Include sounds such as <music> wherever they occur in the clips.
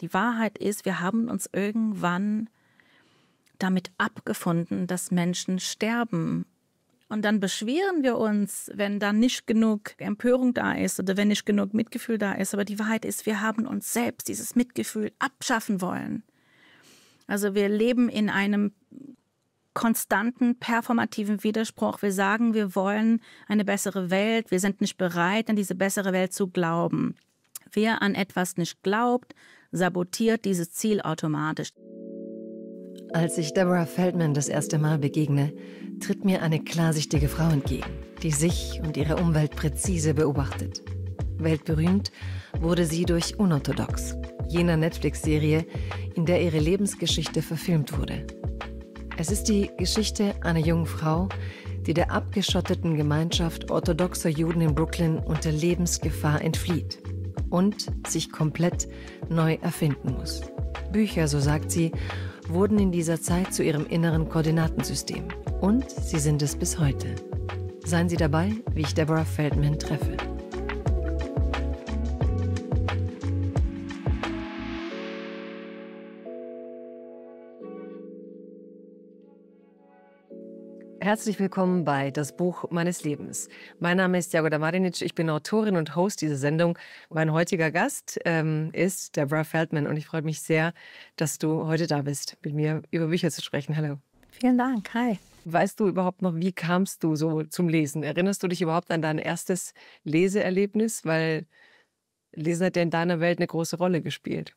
Die Wahrheit ist, wir haben uns irgendwann damit abgefunden, dass Menschen sterben. Und dann beschweren wir uns, wenn da nicht genug Empörung da ist oder wenn nicht genug Mitgefühl da ist. Aber die Wahrheit ist, wir haben uns selbst dieses Mitgefühl abschaffen wollen. Also wir leben in einem konstanten performativen Widerspruch. Wir sagen, wir wollen eine bessere Welt, wir sind nicht bereit, an diese bessere Welt zu glauben. Wer an etwas nicht glaubt, sabotiert dieses Ziel automatisch. Als ich Deborah Feldman das erste Mal begegne, tritt mir eine klarsichtige Frau entgegen, die sich und ihre Umwelt präzise beobachtet. Weltberühmt wurde sie durch Unorthodox, jener Netflix-Serie, in der ihre Lebensgeschichte verfilmt wurde. Es ist die Geschichte einer jungen Frau, die der abgeschotteten Gemeinschaft orthodoxer Juden in Brooklyn unter Lebensgefahr entflieht und sich komplett neu erfinden muss. Bücher, so sagt sie, wurden in dieser Zeit zu ihrem inneren Koordinatensystem. Und sie sind es bis heute. Seien Sie dabei, wie ich Deborah Feldman treffe. Herzlich willkommen bei Das Buch meines Lebens. Mein Name ist Jagoda Marinic, ich bin Autorin und Host dieser Sendung. Mein heutiger Gast ähm, ist Deborah Feldman und ich freue mich sehr, dass du heute da bist, mit mir über Bücher zu sprechen. Hallo. Vielen Dank, hi. Weißt du überhaupt noch, wie kamst du so zum Lesen? Erinnerst du dich überhaupt an dein erstes Leseerlebnis? Weil Lesen hat ja in deiner Welt eine große Rolle gespielt.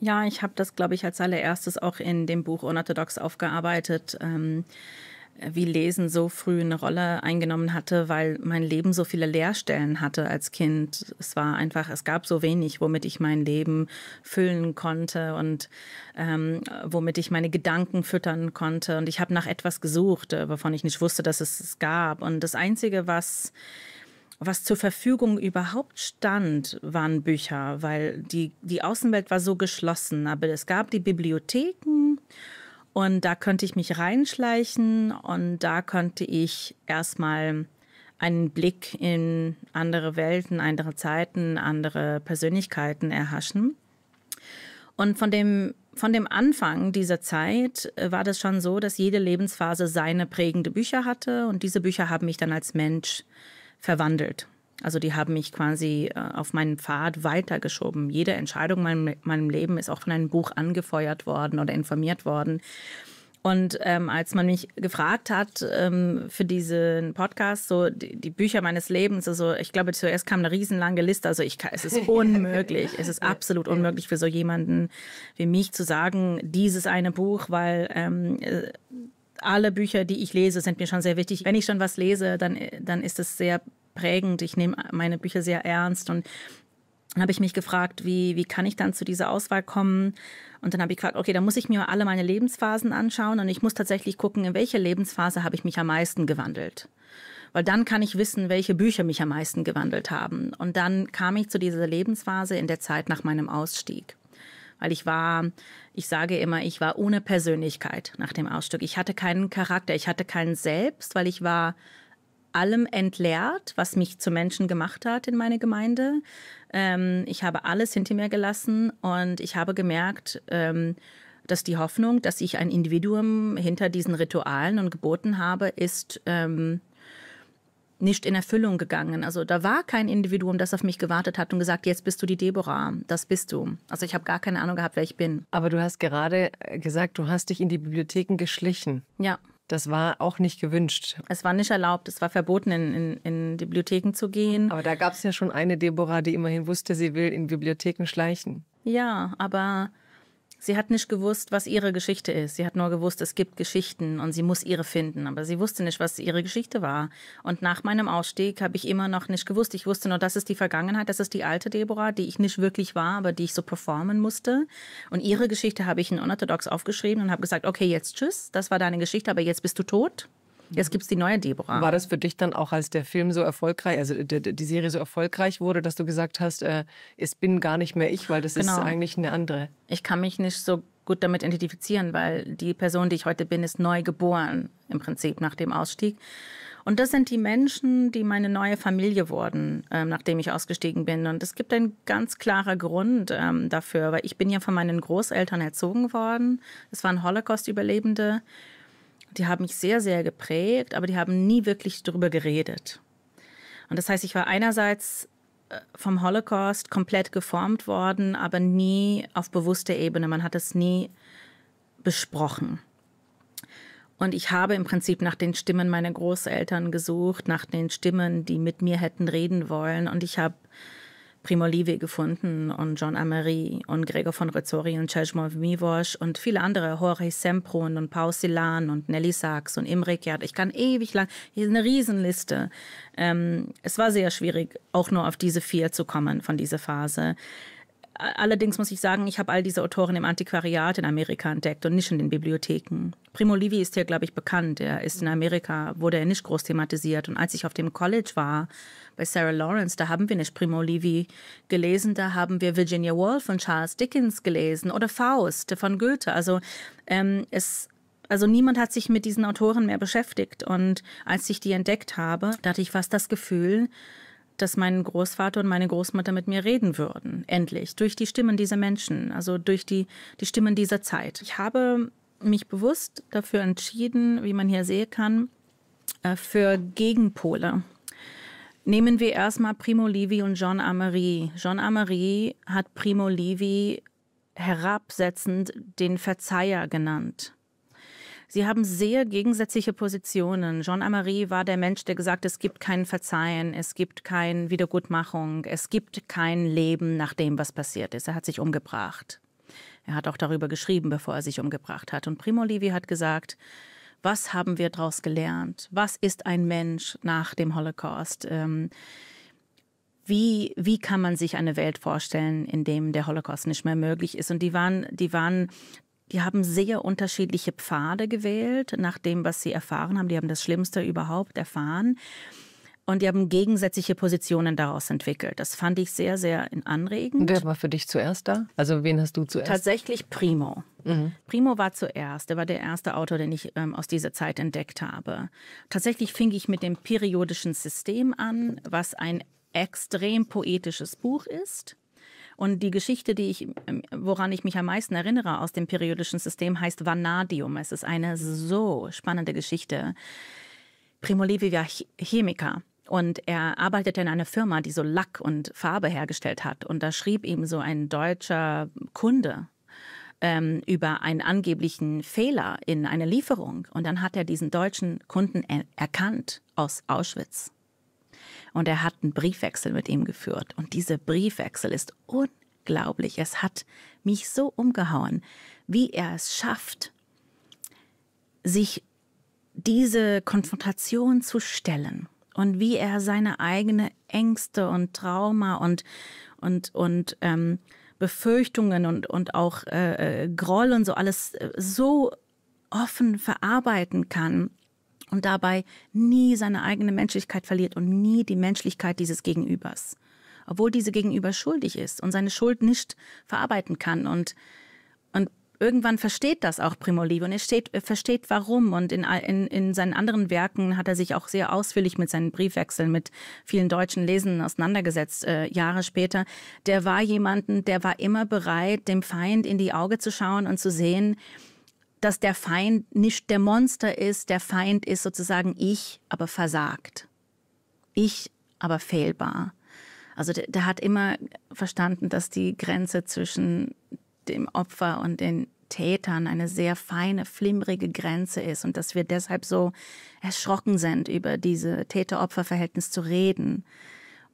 Ja, ich habe das, glaube ich, als allererstes auch in dem Buch Unorthodox aufgearbeitet. Ähm, äh, wie Lesen so früh eine Rolle eingenommen hatte, weil mein Leben so viele Leerstellen hatte als Kind. Es war einfach, es gab so wenig, womit ich mein Leben füllen konnte und ähm, womit ich meine Gedanken füttern konnte. Und ich habe nach etwas gesucht, äh, wovon ich nicht wusste, dass es es gab. Und das Einzige, was was zur Verfügung überhaupt stand, waren Bücher, weil die, die Außenwelt war so geschlossen. Aber es gab die Bibliotheken und da könnte ich mich reinschleichen und da könnte ich erstmal einen Blick in andere Welten, andere Zeiten, andere Persönlichkeiten erhaschen. Und von dem, von dem Anfang dieser Zeit äh, war das schon so, dass jede Lebensphase seine prägende Bücher hatte und diese Bücher haben mich dann als Mensch verwandelt. Also die haben mich quasi äh, auf meinen Pfad weitergeschoben. Jede Entscheidung in meinem, Leben ist auch von einem Buch angefeuert worden oder informiert worden. Und ähm, als man mich gefragt hat ähm, für diesen Podcast, so die, die, Bücher meines Lebens, also ich glaube, zuerst kam eine riesenlange Liste. Also ich, es ist <laughs> unmöglich, es ist absolut unmöglich für so jemanden wie mich zu sagen, dieses eine Buch, weil ähm, äh, alle Bücher, die ich lese, sind mir schon sehr wichtig. Wenn ich schon was lese, dann, äh, dann ist es sehr prägend. Ich nehme meine Bücher sehr ernst und dann habe ich mich gefragt, wie, wie kann ich dann zu dieser Auswahl kommen? Und dann habe ich gefragt, okay, da muss ich mir alle meine Lebensphasen anschauen und ich muss tatsächlich gucken, in welche Lebensphase habe ich mich am meisten gewandelt. Weil dann kann ich wissen, welche Bücher mich am meisten gewandelt haben. Und dann kam ich zu dieser Lebensphase in der Zeit nach meinem Ausstieg weil ich war, ich sage immer, ich war ohne Persönlichkeit nach dem Ausstieg. Ich hatte keinen Charakter, ich hatte keinen Selbst, weil ich war allem entleert, was mich zu Menschen gemacht hat in meiner Gemeinde. Ähm, ich habe alles hinter mir gelassen und ich habe gemerkt, ähm, dass die Hoffnung, dass ich ein Individuum hinter diesen Ritualen und Geboten habe, ist ähm, nicht in Erfüllung gegangen. Also da war kein Individuum, das auf mich gewartet hat und gesagt, jetzt bist du die Deborah, das bist du. Also ich habe gar keine Ahnung gehabt, wer ich bin. Aber du hast gerade äh, gesagt, du hast dich in die Bibliotheken geschlichen. Ja. Das war auch nicht gewünscht. Es war nicht erlaubt, es war verboten, in, in, in Bibliotheken zu gehen. Aber da gab es ja schon eine Deborah, die immerhin wusste, sie will in Bibliotheken schleichen. Ja, aber Sie hat nicht gewusst, was ihre Geschichte ist. Sie hat nur gewusst, es gibt Geschichten und sie muss ihre finden. Aber sie wusste nicht, was ihre Geschichte war. Und nach meinem Ausstieg habe ich immer noch nicht gewusst. Ich wusste nur, das ist die Vergangenheit, das ist die alte Deborah, die ich nicht wirklich war, aber die ich so performen musste. Und ihre Geschichte habe ich in Unorthodox aufgeschrieben und habe gesagt, okay, jetzt tschüss, das war deine Geschichte, aber jetzt bist du tot. Jetzt gibt es die neue Deborah. War das für dich dann auch, als der Film so erfolgreich, also äh, die, die Serie so erfolgreich wurde, dass du gesagt hast, äh, es bin gar nicht mehr ich, weil das genau. ist eigentlich eine andere? Ich kann mich nicht so gut damit identifizieren, weil die Person, die ich heute bin, ist neu geboren, im Prinzip nach dem Ausstieg. Und das sind die Menschen, die meine neue Familie wurden, ähm, nachdem ich ausgestiegen bin. Und es gibt einen ganz klaren Grund ähm, dafür, weil ich bin ja von meinen Großeltern erzogen worden. Es waren Holocaust-Überlebende die haben mich sehr, sehr geprägt, aber die haben nie wirklich darüber geredet. Und das heißt, ich war einerseits äh, vom Holocaust komplett geformt worden, aber nie auf bewusster Ebene. Man hat es nie besprochen. Und ich habe im Prinzip nach den Stimmen meiner Großeltern gesucht, nach den Stimmen, die mit mir hätten reden wollen. Und ich habe Primo Levi gefunden und John Amery und Gregor von Rizzori und Czesław Miłosz und viele andere, Jorge Semprun und Paul Silan und Nelly Sachs und Imre Gerd. Ich kann ewig lang, hier ist eine Riesenliste. Ähm, es war sehr schwierig, auch nur auf diese vier zu kommen von dieser Phase. Allerdings muss ich sagen, ich habe all diese Autoren im Antiquariat in Amerika entdeckt und nicht in den Bibliotheken. Primo Levi ist hier, glaube ich, bekannt. Er ist in Amerika, wurde er nicht groß thematisiert. Und als ich auf dem College war, bei Sarah Lawrence, da haben wir nicht Primo Levi gelesen, da haben wir Virginia Woolf von Charles Dickens gelesen oder Faust von Goethe. Also ähm, es, also niemand hat sich mit diesen Autoren mehr beschäftigt. Und als ich die entdeckt habe, da hatte ich fast das Gefühl, dass mein Großvater und meine Großmutter mit mir reden würden, endlich, durch die Stimmen dieser Menschen, also durch die, die Stimmen dieser Zeit. Ich habe mich bewusst dafür entschieden, wie man hier sehen kann, äh, für Gegenpole. Nehmen wir erstmal Primo Levi und Jean Amery. Jean Amery hat Primo Levi herabsetzend den Verzeiher genannt. Sie haben sehr gegensätzliche Positionen. Jean Amary war der Mensch, der gesagt, es gibt kein Verzeihen, es gibt keine Wiedergutmachung, es gibt kein Leben nach dem, was passiert ist. Er hat sich umgebracht. Er hat auch darüber geschrieben, bevor er sich umgebracht hat. Und Primo Levi hat gesagt, was haben wir daraus gelernt? Was ist ein Mensch nach dem Holocaust? Ähm, wie, wie kann man sich eine Welt vorstellen, in dem der Holocaust nicht mehr möglich ist? Und die waren, die waren die haben sehr unterschiedliche Pfade gewählt, nach dem, was sie erfahren haben. Die haben das Schlimmste überhaupt erfahren. Und die haben gegensätzliche Positionen daraus entwickelt. Das fand ich sehr, sehr anregend. Wer war für dich zuerst da? Also wen hast du zuerst? Tatsächlich Primo. Mhm. Primo war zuerst. Er war der erste Autor, den ich ähm, aus dieser Zeit entdeckt habe. Tatsächlich fing ich mit dem periodischen System an, was ein extrem poetisches Buch ist. Und die Geschichte, die ich, ähm, woran ich mich am meisten erinnere aus dem periodischen System, heißt Vanadium. Es ist eine so spannende Geschichte. Primo Levi war Chemiker. Und er arbeitete in einer Firma, die so Lack und Farbe hergestellt hat. Und da schrieb ihm so ein deutscher Kunde ähm, über einen angeblichen Fehler in einer Lieferung. Und dann hat er diesen deutschen Kunden er erkannt aus Auschwitz und er hat einen Briefwechsel mit ihm geführt. Und dieser Briefwechsel ist unglaublich. Es hat mich so umgehauen, wie er es schafft, sich diese Konfrontation zu stellen und wie er seine eigene Ängste und Trauma und und und ähm, Befürchtungen und und auch äh, äh Groll und so alles äh, so offen verarbeiten kann und dabei nie seine eigene Menschlichkeit verliert und nie die Menschlichkeit dieses Gegenübers. Obwohl diese Gegenüber schuldig ist und seine Schuld nicht verarbeiten kann und, und irgendwann versteht das auch Primo Primolive und er, steht, er versteht warum. Und in, in, in, seinen anderen Werken hat er sich auch sehr ausführlich mit seinen Briefwechseln mit vielen deutschen Lesenden auseinandergesetzt, äh, Jahre später. Der war jemanden, der war immer bereit, dem Feind in die Augen zu schauen und zu sehen, dass der Feind nicht der Monster ist, der Feind ist sozusagen ich, aber versagt. Ich, aber fehlbar. Also der, der hat immer verstanden, dass die Grenze zwischen dem Opfer und den Tätern eine sehr feine, flimmerige Grenze ist und dass wir deshalb so erschrocken sind, über diese Täter-Opfer-Verhältnis zu reden,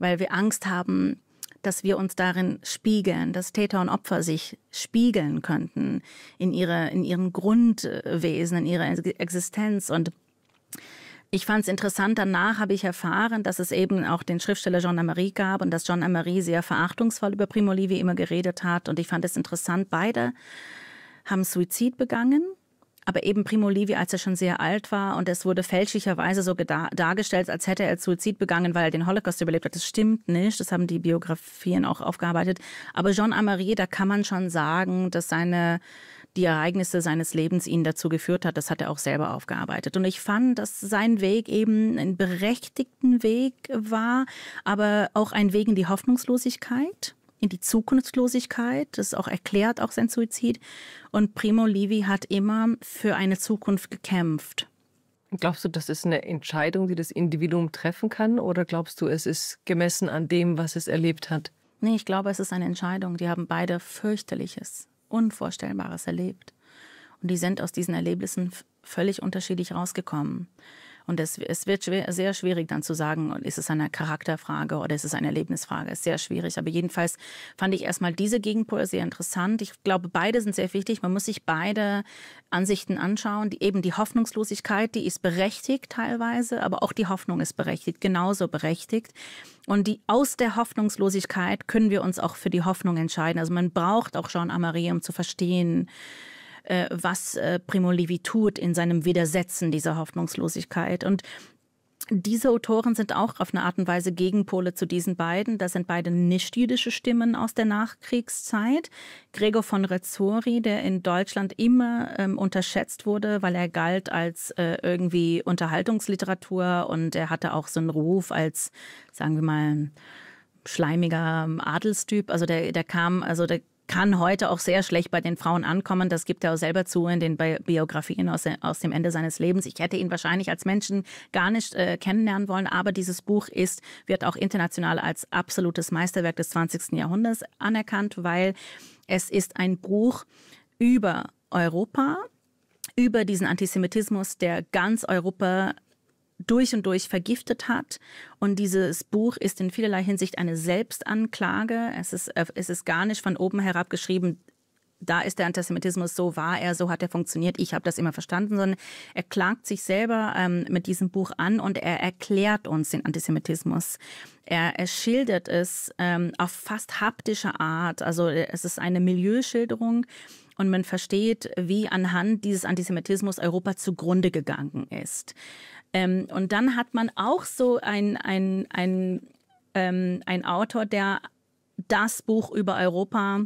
weil wir Angst haben, dass wir uns darin spiegeln, dass Täter und Opfer sich spiegeln könnten in, ihre, in ihren Grundwesen, in ihrer Existenz. Und ich fand es interessant, danach habe ich erfahren, dass es eben auch den Schriftsteller John Emery gab und dass John Emery sehr verachtungsvoll über Primo Levi immer geredet hat. Und ich fand es interessant, beide haben Suizid begangen aber eben Primo Levi, als er schon sehr alt war und es wurde fälschlicherweise so dargestellt, als hätte er Suizid begangen, weil er den Holocaust überlebt hat. Das stimmt nicht, das haben die Biografien auch aufgearbeitet. Aber Jean Amarier, da kann man schon sagen, dass seine die Ereignisse seines Lebens ihn dazu geführt hat, das hat er auch selber aufgearbeitet. Und ich fand, dass sein Weg eben ein berechtigten Weg war, aber auch ein Weg in die Hoffnungslosigkeit in die Zukunftslosigkeit. Das auch erklärt auch sein Suizid. Und Primo Levi hat immer für eine Zukunft gekämpft. Glaubst du, das ist eine Entscheidung, die das Individuum treffen kann? Oder glaubst du, es ist gemessen an dem, was es erlebt hat? Nee, ich glaube, es ist eine Entscheidung. Die haben beide fürchterliches, unvorstellbares erlebt. Und die sind aus diesen Erlebnissen völlig unterschiedlich rausgekommen. Und es, es wird schwer, sehr schwierig dann zu sagen, ist es eine Charakterfrage oder ist es eine Erlebnisfrage. Ist sehr schwierig. Aber jedenfalls fand ich erstmal diese Gegenpole sehr interessant. Ich glaube, beide sind sehr wichtig. Man muss sich beide Ansichten anschauen. Die, eben die Hoffnungslosigkeit, die ist berechtigt teilweise, aber auch die Hoffnung ist berechtigt, genauso berechtigt. Und die, aus der Hoffnungslosigkeit können wir uns auch für die Hoffnung entscheiden. Also man braucht auch Jean Amarie, um zu verstehen, äh, was äh, Primo Levi tut in seinem Widersetzen dieser Hoffnungslosigkeit. Und diese Autoren sind auch auf eine Art und Weise Gegenpole zu diesen beiden. Das sind beide nicht-jüdische Stimmen aus der Nachkriegszeit. Gregor von Rezzori, der in Deutschland immer ähm, unterschätzt wurde, weil er galt als äh, irgendwie Unterhaltungsliteratur und er hatte auch so einen Ruf als, sagen wir mal, schleimiger ähm, Adelstyp. Also der, der kam, also der kann heute auch sehr schlecht bei den Frauen ankommen. Das gibt er auch selber zu in den Bi Biografien aus, aus dem Ende seines Lebens. Ich hätte ihn wahrscheinlich als Menschen gar nicht äh, kennenlernen wollen, aber dieses Buch ist, wird auch international als absolutes Meisterwerk des 20. Jahrhunderts anerkannt, weil es ist ein Buch über Europa, über diesen Antisemitismus, der ganz Europa durch und durch vergiftet hat. Und dieses Buch ist in vielerlei Hinsicht eine Selbstanklage. Es ist, äh, es ist gar nicht von oben herab geschrieben, da ist der Antisemitismus, so war er, so hat er funktioniert, ich habe das immer verstanden, sondern er klagt sich selber ähm, mit diesem Buch an und er erklärt uns den Antisemitismus. Er, er schildert es ähm, auf fast haptische Art, also äh, es ist eine Milieuschilderung und man versteht, wie anhand dieses Antisemitismus Europa zugrunde gegangen ist. Ähm, und dann hat man auch so einen ein, ein, ähm, ein Autor, der das Buch über Europa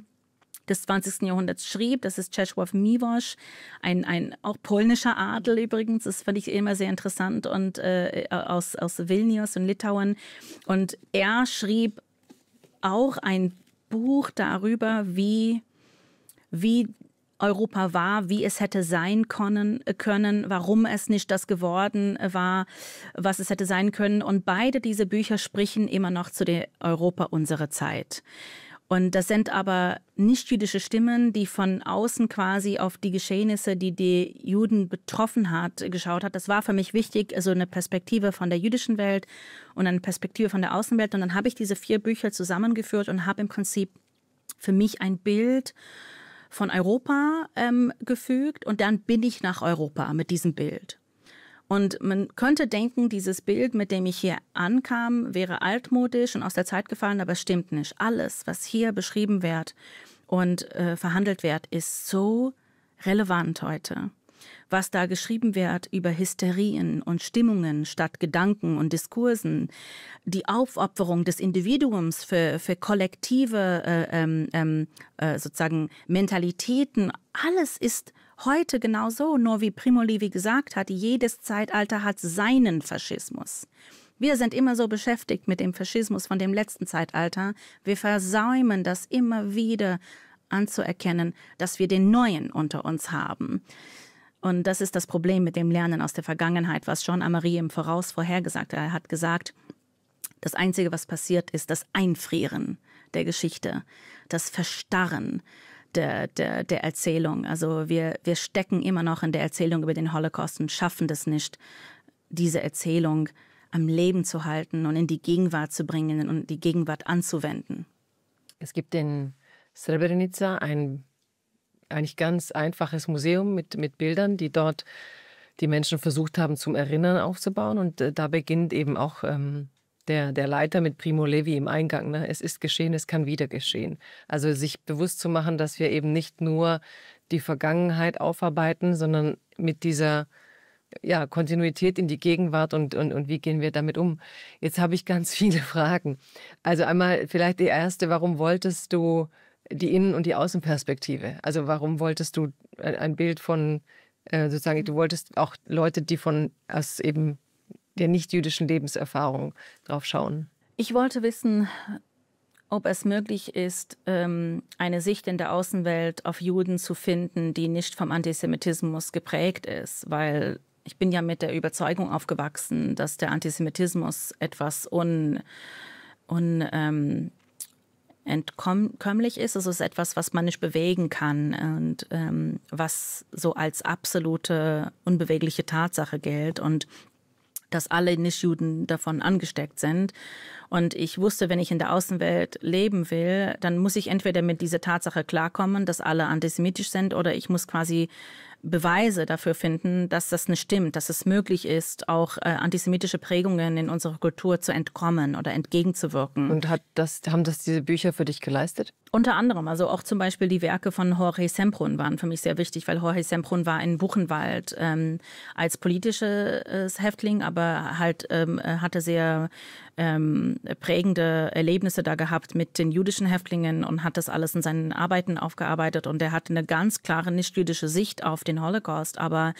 des 20. Jahrhunderts schrieb. Das ist Czesław Miłosz, ein, ein auch polnischer Adel übrigens. Das fand ich immer sehr interessant und äh, aus, aus Vilnius in Litauen. Und er schrieb auch ein Buch darüber, wie, wie Europa war, wie es hätte sein können, äh, können warum es nicht das geworden äh, war, was es hätte sein können. Und beide diese Bücher sprechen immer noch zu der Europa unserer Zeit. Und das sind aber nicht jüdische Stimmen, die von außen quasi auf die Geschehnisse, die die Juden betroffen hat, geschaut hat. Das war für mich wichtig, so also eine Perspektive von der jüdischen Welt und eine Perspektive von der Außenwelt. Und dann habe ich diese vier Bücher zusammengeführt und habe im Prinzip für mich ein Bild von Europa ähm, gefügt und dann bin ich nach Europa mit diesem Bild. Und man könnte denken, dieses Bild, mit dem ich hier ankam, wäre altmodisch und aus der Zeit gefallen, aber es stimmt nicht. Alles, was hier beschrieben wird und äh, verhandelt wird, ist so relevant heute was da geschrieben wird über Hysterien und Stimmungen statt Gedanken und Diskursen, die Aufopferung des Individuums für, für kollektive äh, ähm, ähm, äh, sozusagen Mentalitäten, alles ist heute genauso, nur wie Primo Levi gesagt hat, jedes Zeitalter hat seinen Faschismus. Wir sind immer so beschäftigt mit dem Faschismus von dem letzten Zeitalter, wir versäumen das immer wieder anzuerkennen, dass wir den neuen unter uns haben. Und das ist das Problem mit dem Lernen aus der Vergangenheit, was Jean Amarie im Voraus vorhergesagt hat. Er hat gesagt, das Einzige, was passiert, ist das Einfrieren der Geschichte, das Verstarren der, der, der Erzählung. Also wir, wir stecken immer noch in der Erzählung über den Holocaust und schaffen das nicht, diese Erzählung am Leben zu halten und in die Gegenwart zu bringen und die Gegenwart anzuwenden. Es gibt in Srebrenica ein eigentlich ganz einfaches Museum mit, mit Bildern, die dort die Menschen versucht haben, zum Erinnern aufzubauen. Und äh, da beginnt eben auch ähm, der, der Leiter mit Primo Levi im Eingang. Ne? Es ist geschehen, es kann wieder geschehen. Also sich bewusst zu machen, dass wir eben nicht nur die Vergangenheit aufarbeiten, sondern mit dieser ja, Kontinuität in die Gegenwart und, und, und wie gehen wir damit um? Jetzt habe ich ganz <laughs> viele Fragen. Also einmal vielleicht die erste, warum wolltest du die Innen- und die Außenperspektive. Also warum wolltest du äh, ein Bild von, äh, sozusagen, du wolltest auch Leute, die von aus eben der nicht-jüdischen Lebenserfahrung drauf schauen? Ich wollte wissen, ob es möglich ist, ähm, eine Sicht in der Außenwelt auf Juden zu finden, die nicht vom Antisemitismus geprägt ist, weil ich bin ja mit der Überzeugung aufgewachsen, dass der Antisemitismus etwas un, un ähm, entkömmlich ist. Also es ist etwas, was man nicht bewegen kann und ähm, was so als absolute unbewegliche Tatsache gilt und dass alle Nichtjuden davon angesteckt sind. Und ich wusste, wenn ich in der Außenwelt leben will, dann muss ich entweder mit dieser Tatsache klarkommen, dass alle antisemitisch sind, oder ich muss quasi Beweise dafür finden, dass das nicht stimmt, dass es möglich ist, auch äh, antisemitische Prägungen in unserer Kultur zu entkommen oder entgegenzuwirken. Und hat das, haben das diese Bücher für dich geleistet? Unter anderem, also auch zum Beispiel die Werke von Jorge Semprun waren für mich sehr wichtig, weil Jorge Semprun war in Buchenwald ähm, als politisches Häftling, aber halt ähm, hatte sehr ähm, prägende Erlebnisse da gehabt mit den jüdischen Häftlingen und hat das alles in seinen Arbeiten aufgearbeitet. Und er hatte eine ganz klare nicht-jüdische Sicht auf den Holocaust, aber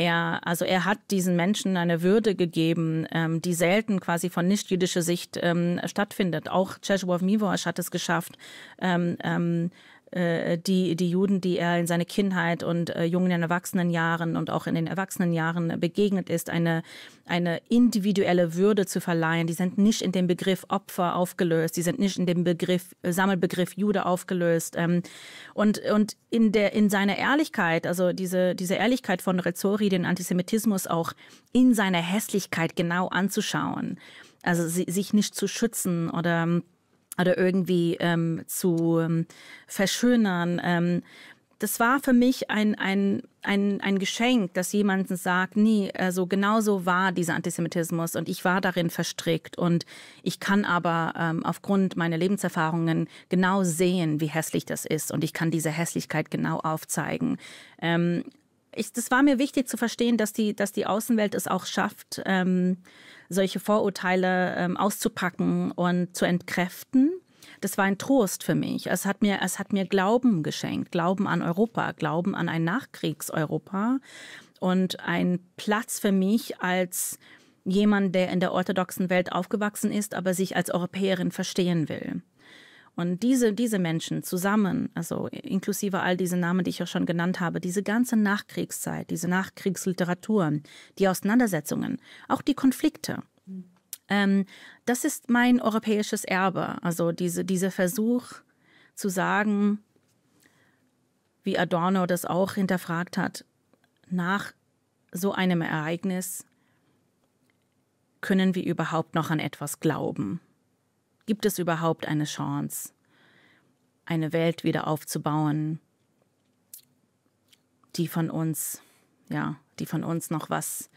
er, also er hat diesen Menschen eine Würde gegeben, ähm, die selten quasi von nichtjüdischer Sicht ähm, stattfindet. Auch Czesław Miłosz hat es geschafft, ähm, ähm, äh, die, die Juden, die er in seiner Kindheit und äh, jungen Erwachsenenjahren und auch in den Erwachsenenjahren begegnet ist, eine, eine individuelle Würde zu verleihen. Die sind nicht in dem Begriff Opfer aufgelöst, die sind nicht in dem Begriff, äh, Sammelbegriff Jude aufgelöst. Ähm, und, und in, der, in seiner Ehrlichkeit, also diese, diese Ehrlichkeit von Rezzori, den Antisemitismus auch in seiner Hässlichkeit genau anzuschauen, also sie, sich nicht zu schützen oder oder irgendwie ähm, zu ähm, verschönern. Ähm, das war für mich ein, ein, ein, ein Geschenk, dass jemand sagt, nee, also genauso war dieser Antisemitismus und ich war darin verstrickt und ich kann aber ähm, aufgrund meiner Lebenserfahrungen genau sehen, wie hässlich das ist und ich kann diese Hässlichkeit genau aufzeigen. Ähm, ich, das war mir wichtig zu verstehen, dass die, dass die Außenwelt es auch schafft, ähm, solche Vorurteile ähm, auszupacken und zu entkräften. Das war ein Trost für mich. Es hat mir, es hat mir Glauben geschenkt, Glauben an Europa, Glauben an ein Nachkriegseuropa und ein Platz für mich als jemand, der in der orthodoxen Welt aufgewachsen ist, aber sich als Europäerin verstehen will. Und diese, diese Menschen zusammen, also inklusive all diese Namen, die ich auch schon genannt habe, diese ganze Nachkriegszeit, diese Nachkriegsliteraturen, die Auseinandersetzungen, auch die Konflikte, ähm, das ist mein europäisches Erbe. Also diese, dieser Versuch zu sagen, wie Adorno das auch hinterfragt hat, nach so einem Ereignis können wir überhaupt noch an etwas glauben. Gibt es überhaupt eine Chance, eine Welt wieder aufzubauen, die von uns, ja, die von uns noch was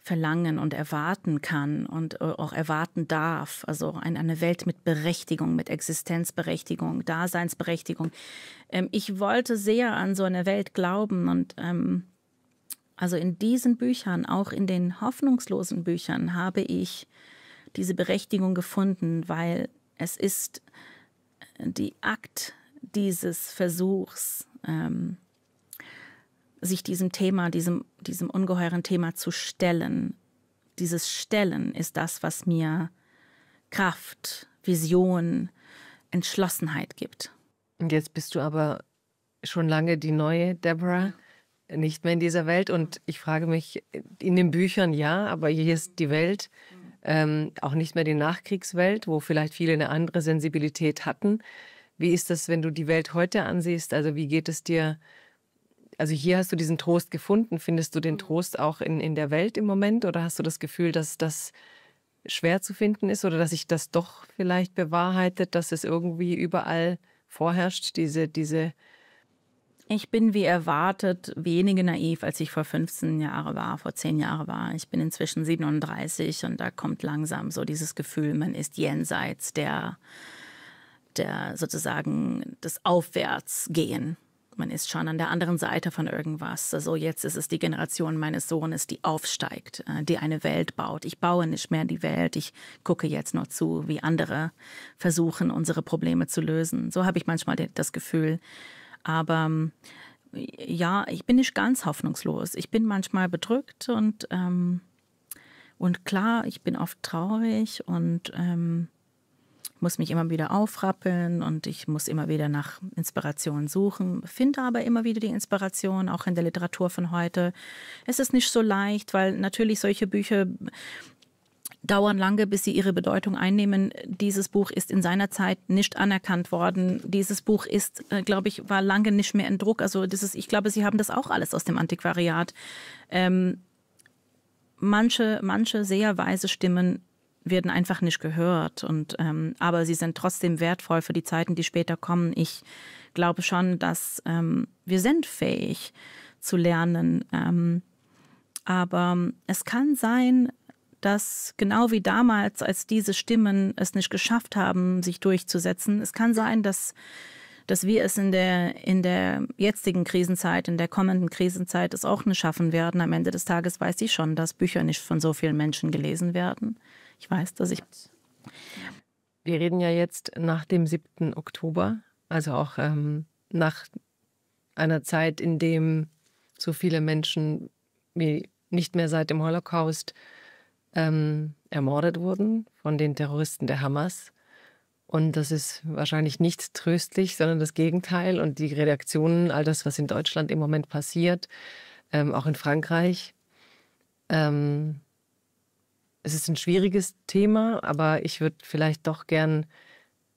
verlangen und erwarten kann und äh, auch erwarten darf. Also eine Welt mit Berechtigung, mit Existenzberechtigung, Daseinsberechtigung. Ähm, ich wollte sehr an so eine Welt glauben und ähm, also in diesen Büchern, auch in den hoffnungslosen Büchern, habe ich diese Berechtigung gefunden, weil es ist die Akt dieses Versuchs, ähm, sich diesem Thema, diesem, diesem ungeheuren Thema zu stellen. Dieses Stellen ist das, was mir Kraft, Vision, Entschlossenheit gibt. Und jetzt bist du aber schon lange die neue Deborah, nicht mehr in dieser Welt. Und ich frage mich, in den Büchern ja, aber hier ist die Welt ähm, auch nicht mehr die Nachkriegswelt, wo vielleicht viele eine andere Sensibilität hatten. Wie ist das, wenn du die Welt heute ansiehst? Also wie geht es dir? Also hier hast du diesen Trost gefunden. Findest du den mhm. Trost auch in, in der Welt im Moment oder hast du das Gefühl, dass das schwer zu finden ist oder dass sich das doch vielleicht bewahrheitet, dass es irgendwie überall vorherrscht, diese, diese ich bin wie erwartet weniger naiv, als ich vor 15 Jahren war, vor 10 Jahren war. Ich bin inzwischen 37 und da kommt langsam so dieses Gefühl, man ist jenseits der, der sozusagen des Aufwärtsgehen. Man ist schon an der anderen Seite von irgendwas. Also jetzt ist es die Generation meines Sohnes, die aufsteigt, äh, die eine Welt baut. Ich baue nicht mehr die Welt. Ich gucke jetzt nur zu, wie andere versuchen, unsere Probleme zu lösen. So habe ich manchmal das Gefühl, aber ähm, ja, ich bin nicht ganz hoffnungslos. Ich bin manchmal bedrückt und, ähm, und klar, ich bin oft traurig und ähm, muss mich immer wieder aufrappeln und ich muss immer wieder nach Inspiration suchen, finde aber immer wieder die Inspiration, auch in der Literatur von heute. Es ist nicht so leicht, weil natürlich solche Bücher dauern lange, bis sie ihre Bedeutung einnehmen. Dieses Buch ist in seiner Zeit nicht anerkannt worden. Dieses Buch ist, äh, glaube ich, war lange nicht mehr in Druck. Also das ist, ich glaube, sie haben das auch alles aus dem Antiquariat. Ähm, manche, manche sehr weise Stimmen werden einfach nicht gehört. Und, ähm, aber sie sind trotzdem wertvoll für die Zeiten, die später kommen. Ich glaube schon, dass ähm, wir sind fähig zu lernen. Ähm, aber es kann sein, dass genau wie damals, als diese Stimmen es nicht geschafft haben, sich durchzusetzen, es kann sein, dass dass wir es in der, in der jetzigen Krisenzeit, in der kommenden Krisenzeit es auch nicht schaffen werden. Am Ende des Tages weiß ich schon, dass Bücher nicht von so vielen Menschen gelesen werden. Ich weiß, dass ich. Wir reden ja jetzt nach dem 7. Oktober, also auch ähm, nach einer Zeit, in dem so viele Menschen wie nicht mehr seit dem Holocaust ähm, ermordet wurden von den Terroristen der Hamas. Und das ist wahrscheinlich nicht tröstlich, sondern das Gegenteil. Und die Redaktionen, all das, was in Deutschland im Moment passiert, ähm, auch in Frankreich. Ähm, es ist ein schwieriges Thema, aber ich würde vielleicht doch gern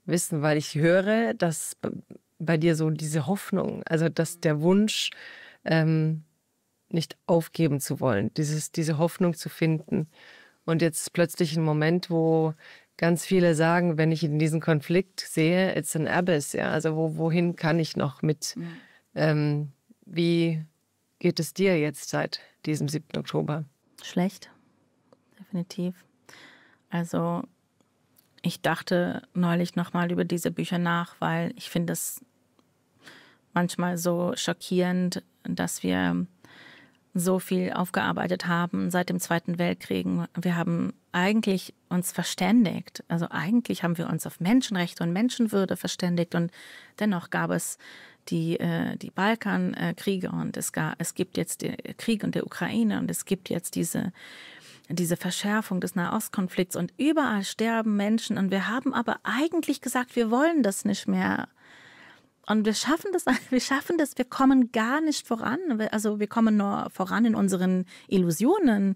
wissen, weil ich höre, dass bei dir so diese Hoffnung, also dass der Wunsch, ähm, nicht aufgeben zu wollen, dieses, diese Hoffnung zu finden und jetzt plötzlich ein Moment, wo ganz viele sagen, wenn ich in diesen Konflikt sehe, it's an abyss, ja, also wo, wohin kann ich noch mit, mhm. ähm, wie geht es dir jetzt seit diesem 7. Oktober? Schlecht, definitiv. Also ich dachte neulich nochmal über diese Bücher nach, weil ich finde es manchmal so schockierend, dass wir so viel aufgearbeitet haben seit dem Zweiten Weltkrieg. Wir haben eigentlich uns verständigt. Also eigentlich haben wir uns auf Menschenrechte und Menschenwürde verständigt und dennoch gab es die, äh, die Balkankriege und es, gab, es gibt jetzt den äh, Krieg in der Ukraine und es gibt jetzt diese, diese Verschärfung des Nahostkonflikts und überall sterben Menschen und wir haben aber eigentlich gesagt, wir wollen das nicht mehr. Und wir schaffen das, <laughs> wir schaffen das, wir kommen gar nicht voran. Also wir kommen nur voran in unseren Illusionen.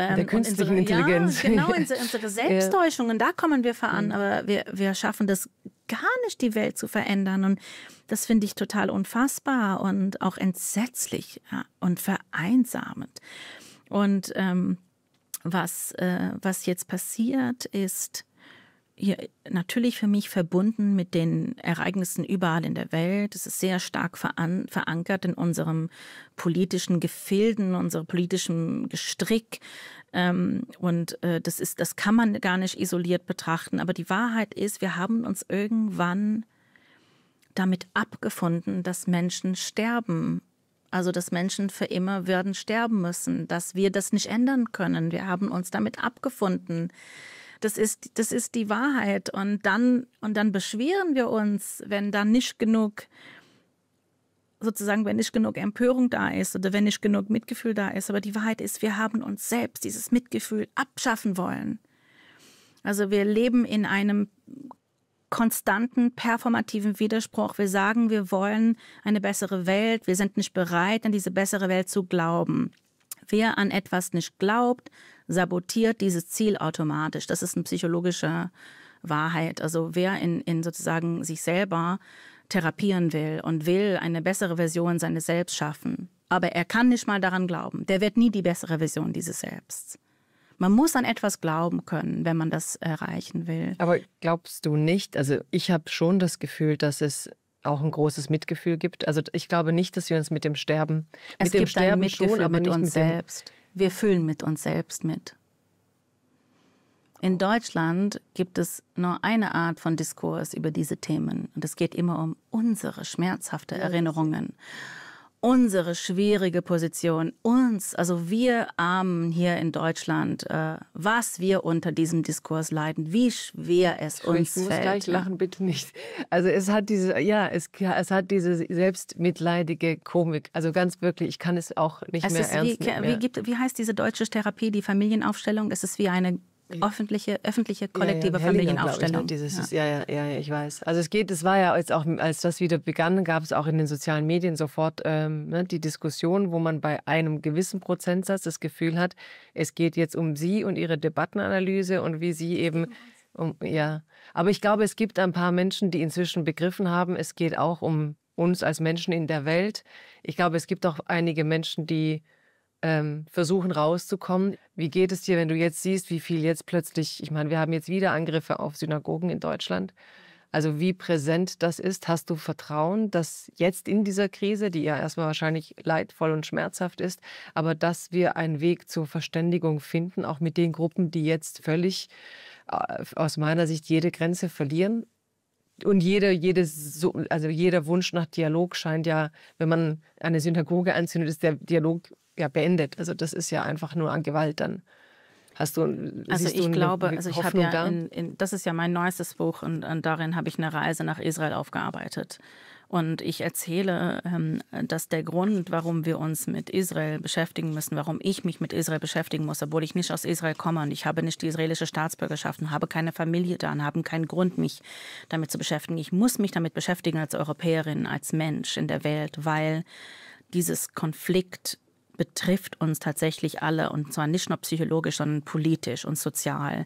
Ähm, der künstlichen unsere, Intelligenz. Ja, genau, in, <laughs> unsere Selbsttäuschungen, da kommen wir voran. Mhm. Aber wir, wir schaffen das gar nicht, die Welt zu verändern. Und das finde ich total unfassbar und auch entsetzlich ja, und vereinsamend. Und ähm, was, äh, was jetzt passiert, ist, hier natürlich für mich verbunden mit den Ereignissen überall in der Welt. Es ist sehr stark veran verankert in unserem politischen Gefilden, unserem politischen Gestrick. Ähm, und äh, das ist, das kann man gar nicht isoliert betrachten. Aber die Wahrheit ist, wir haben uns irgendwann damit abgefunden, dass Menschen sterben. Also, dass Menschen für immer werden sterben müssen, dass wir das nicht ändern können. Wir haben uns damit abgefunden, das ist, das ist die Wahrheit. Und dann, und dann beschweren wir uns, wenn da nicht genug, sozusagen, wenn nicht genug Empörung da ist oder wenn nicht genug Mitgefühl da ist. Aber die Wahrheit ist, wir haben uns selbst dieses Mitgefühl abschaffen wollen. Also wir leben in einem konstanten performativen Widerspruch. Wir sagen, wir wollen eine bessere Welt, wir sind nicht bereit, an diese bessere Welt zu glauben. Wer an etwas nicht glaubt, sabotiert dieses Ziel automatisch. Das ist eine psychologische Wahrheit. Also wer in, in sozusagen sich selber therapieren will und will eine bessere Version seines Selbst schaffen, aber er kann nicht mal daran glauben, der wird nie die bessere Version dieses Selbst. Man muss an etwas glauben können, wenn man das erreichen will. Aber glaubst du nicht, also ich habe schon das Gefühl, dass es auch ein großes Mitgefühl gibt. Also ich glaube nicht, dass wir uns mit dem Sterben, es mit dem Sterben schon, aber mit nicht uns mit dem, selbst wir fühlen mit uns selbst mit. In Deutschland gibt es nur eine Art von Diskurs über diese Themen und es geht immer um unsere schmerzhafte Erinnerungen unsere schwierige Position, uns, also wir Armen hier in Deutschland, äh, was wir unter diesem Diskurs leiden, wie schwer es uns fällt. Ich muss gleich lachen, bitte nicht. Also es hat diese, ja, es, es hat diese selbstmitleidige Komik. Also ganz wirklich, ich kann es auch nicht es mehr ist ernst wie, nehmen. Wie, gibt, wie heißt diese deutsche Therapie, die Familienaufstellung? Es ist wie eine öffentliche, öffentliche kollektive ja, ja. Familienaufstellung. ne? ja. ja. Ja, ja, ich weiß. Also es geht, es war ja jetzt auch, als das wieder begann, gab es auch in den sozialen Medien sofort ähm, ne, die Diskussion, wo man bei einem gewissen Prozentsatz das Gefühl hat, es geht jetzt um sie und ihre Debattenanalyse und wie sie eben, um, ja. Aber ich glaube, es gibt ein paar Menschen, die inzwischen begriffen haben, es geht auch um uns als Menschen in der Welt. Ich glaube, es gibt auch einige Menschen, die ähm, versuchen rauszukommen. Wie geht es dir, wenn du jetzt siehst, wie viel jetzt plötzlich, ich meine, wir haben jetzt wieder Angriffe auf Synagogen in Deutschland. Also wie präsent das ist, hast du Vertrauen, dass jetzt in dieser Krise, die ja erstmal wahrscheinlich leidvoll und schmerzhaft ist, aber dass wir einen Weg zur Verständigung finden, auch mit den Gruppen, die jetzt völlig äh, aus meiner Sicht jede Grenze verlieren. Und jede, jedes, also jeder Wunsch nach Dialog scheint ja, wenn man eine Synagoge anzündet, ist der Dialog ja beendet. Also das ist ja einfach nur an Gewalt dann. Hast du, also ich du glaube, also ich habe ja, in, in, das ist ja mein neuestes Buch und, und darin habe ich eine Reise nach Israel aufgearbeitet. Und ich erzähle, ähm, dass der Grund, warum wir uns mit Israel beschäftigen müssen, warum ich mich mit Israel beschäftigen muss, obwohl ich nicht aus Israel komme und ich habe nicht die israelische Staatsbürgerschaft und habe keine Familie da und habe keinen Grund, mich damit zu beschäftigen. Ich muss mich damit beschäftigen als Europäerin, als Mensch in der Welt, weil dieses Konflikt betrifft uns tatsächlich alle und zwar nicht nur psychologisch, sondern politisch und sozial.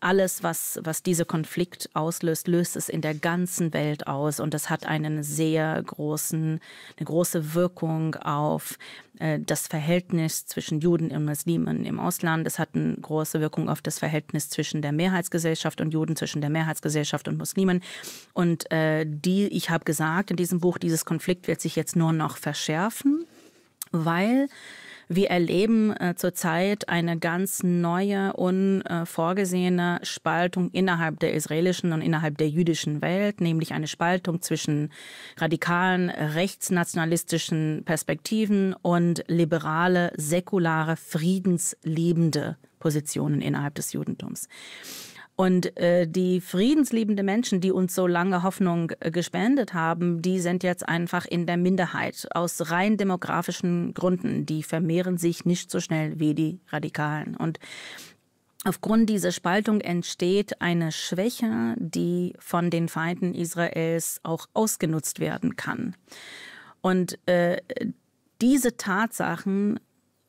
Alles, was, was diese Konflikt auslöst, löst es in der ganzen Welt aus und das hat einen sehr großen, eine große Wirkung auf äh, das Verhältnis zwischen Juden und Muslimen im Ausland. Es hat eine große Wirkung auf das Verhältnis zwischen der Mehrheitsgesellschaft und Juden, zwischen der Mehrheitsgesellschaft und Muslimen. Und äh, die, ich habe gesagt in diesem Buch, dieses Konflikt wird sich jetzt nur noch verschärfen weil wir erleben äh, zurzeit eine ganz neue, unvorgesehene äh, Spaltung innerhalb der israelischen und innerhalb der jüdischen Welt, nämlich eine Spaltung zwischen radikalen rechtsnationalistischen Perspektiven und liberale, säkulare, friedensliebende Positionen innerhalb des Judentums. Und äh, die friedensliebenden Menschen, die uns so lange Hoffnung äh, gespendet haben, die sind jetzt einfach in der Minderheit aus rein demografischen Gründen. Die vermehren sich nicht so schnell wie die Radikalen. Und Aufgrund dieser Spaltung entsteht eine Schwäche, die von den Feinden Israels auch ausgenutzt werden kann. Und äh, diese Tatsachen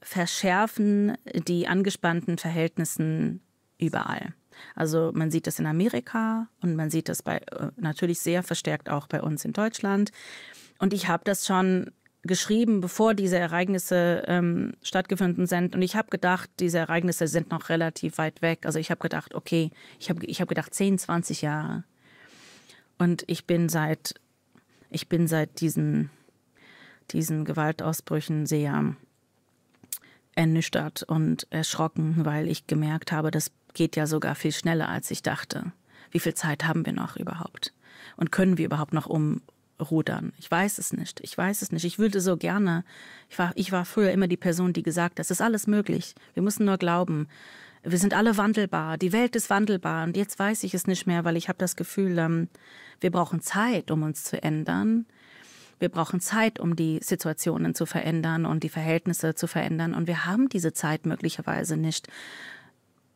verschärfen die angespannten Verhältnissen überall. Also man sieht das in Amerika und man sieht das bei äh, natürlich sehr verstärkt auch bei uns in Deutschland. Und ich habe das schon geschrieben, bevor diese Ereignisse ähm, stattgefunden sind. Und ich habe gedacht, diese Ereignisse sind noch relativ weit weg. Also ich habe gedacht, okay, ich habe ich hab gedacht 10, 20 Jahre. Und ich bin seit, ich bin seit diesen, diesen Gewaltausbrüchen sehr ernüchtert und erschrocken, weil ich gemerkt habe, dass Geht ja sogar viel schneller, als ich dachte. Wie viel Zeit haben wir noch überhaupt? Und können wir überhaupt noch umrudern? Ich weiß es nicht. Ich weiß es nicht. Ich würde so gerne. Ich war, ich war früher immer die Person, die gesagt hat, es ist alles möglich. Wir müssen nur glauben. Wir sind alle wandelbar. Die Welt ist wandelbar. Und jetzt weiß ich es nicht mehr, weil ich habe das Gefühl, ähm, wir brauchen Zeit, um uns zu ändern. Wir brauchen Zeit, um die Situationen zu verändern und die Verhältnisse zu verändern. Und wir haben diese Zeit möglicherweise nicht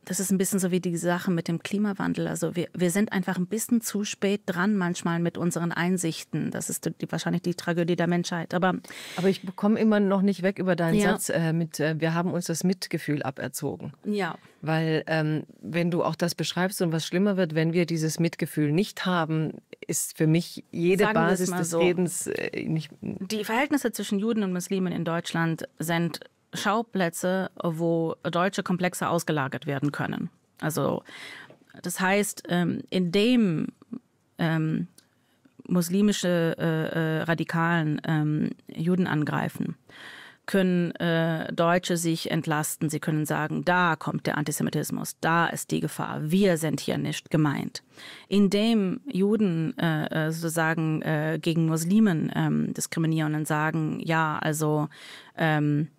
das ist ein bisschen so wie die Sache mit dem Klimawandel. Also wir, wir sind einfach ein bisschen zu spät dran manchmal mit unseren Einsichten. Das ist die, wahrscheinlich die Tragödie der Menschheit. Aber, Aber ich komme immer noch nicht weg über deinen ja. Satz äh, mit, äh, wir haben uns das Mitgefühl aberzogen. Ja. Weil ähm, wenn du auch das beschreibst und was schlimmer wird, wenn wir dieses Mitgefühl nicht haben, ist für mich jede Sagen Basis des so. Lebens äh, nicht. Die Verhältnisse zwischen Juden und Muslimen in Deutschland sind Schauplätze, wo deutsche Komplexe ausgelagert werden können. Also das heißt, ähm, indem ähm, muslimische äh, äh, Radikalen ähm, Juden angreifen, können äh, Deutsche sich entlasten. Sie können sagen, da kommt der Antisemitismus, da ist die Gefahr, wir sind hier nicht gemeint. Indem Juden äh, äh, sozusagen äh, gegen Muslimen ähm, diskriminieren und sagen, ja, also ähm,